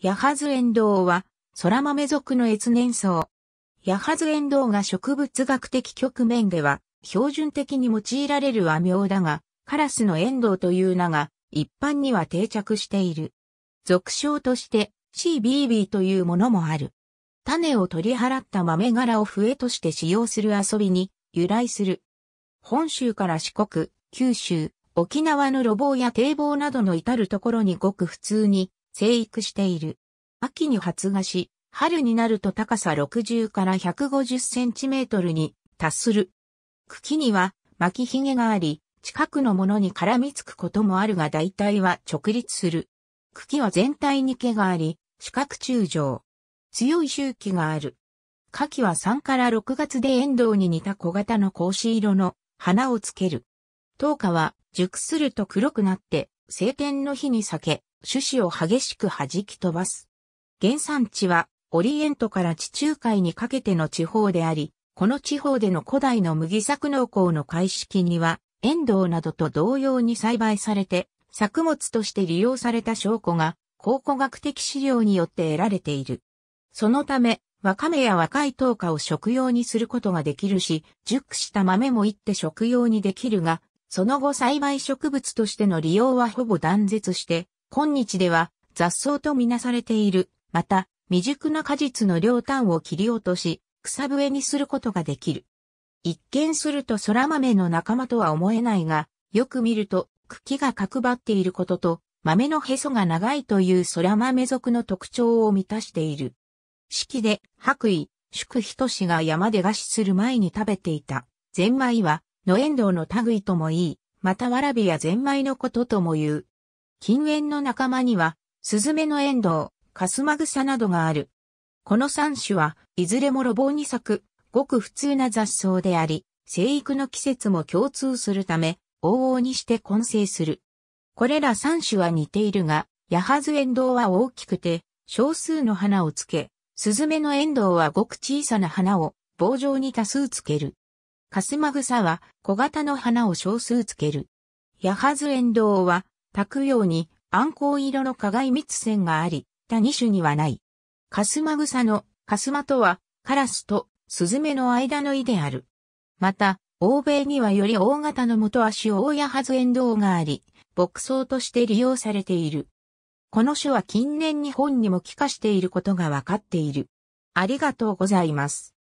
ヤハズエンドウは、空豆属の越年草。ヤハズエンドウが植物学的局面では、標準的に用いられる和名だが、カラスのエンドウという名が、一般には定着している。俗称として CBB というものもある。種を取り払った豆柄を笛として使用する遊びに由来する。本州から四国、九州、沖縄の路傍や堤防などの至るところにごく普通に生育している。秋に発芽し、春になると高さ60から150センチメートルに達する。茎には巻きひげがあり、近くのものに絡みつくこともあるが大体は直立する。茎は全体に毛があり、四角柱状。強い周期がある。夏季は3から6月で遠藤に似た小型の格子色の花をつける。糖花は熟すると黒くなって晴天の日に裂け、種子を激しく弾き飛ばす。原産地は、オリエントから地中海にかけての地方であり、この地方での古代の麦作農耕の開始期には、遠藤などと同様に栽培されて、作物として利用された証拠が、考古学的資料によって得られている。そのため、ワカメや若い糖化を食用にすることができるし、熟した豆もいって食用にできるが、その後栽培植物としての利用はほぼ断絶して、今日では雑草とみなされている。また、未熟な果実の両端を切り落とし、草笛にすることができる。一見すると空豆の仲間とは思えないが、よく見ると茎が角張っていることと、豆のへそが長いという空豆族の特徴を満たしている。四季で白衣、宿人氏が山で餓死する前に食べていた。ゼンマイは、野縁道の類ともいい、またわらびやゼンマイのこととも言う。近縁の仲間には、スズメのエンドウ、カスマグサなどがある。この三種はいずれも路傍に咲く、ごく普通な雑草であり、生育の季節も共通するため、往々にして混成する。これら三種は似ているが、ヤハズエンドウは大きくて、少数の花をつけ、スズメのエンドウはごく小さな花を棒状に多数つける。カスマグサは小型の花を少数つける。ヤハズエンドウはくように、暗号色の加害密線があり、他二種にはない。カスマグサの、カスマとは、カラスとスズメの間の意である。また、欧米にはより大型の元足大やはずエンドウがあり、牧草として利用されている。この種は近年日本にも帰化していることがわかっている。ありがとうございます。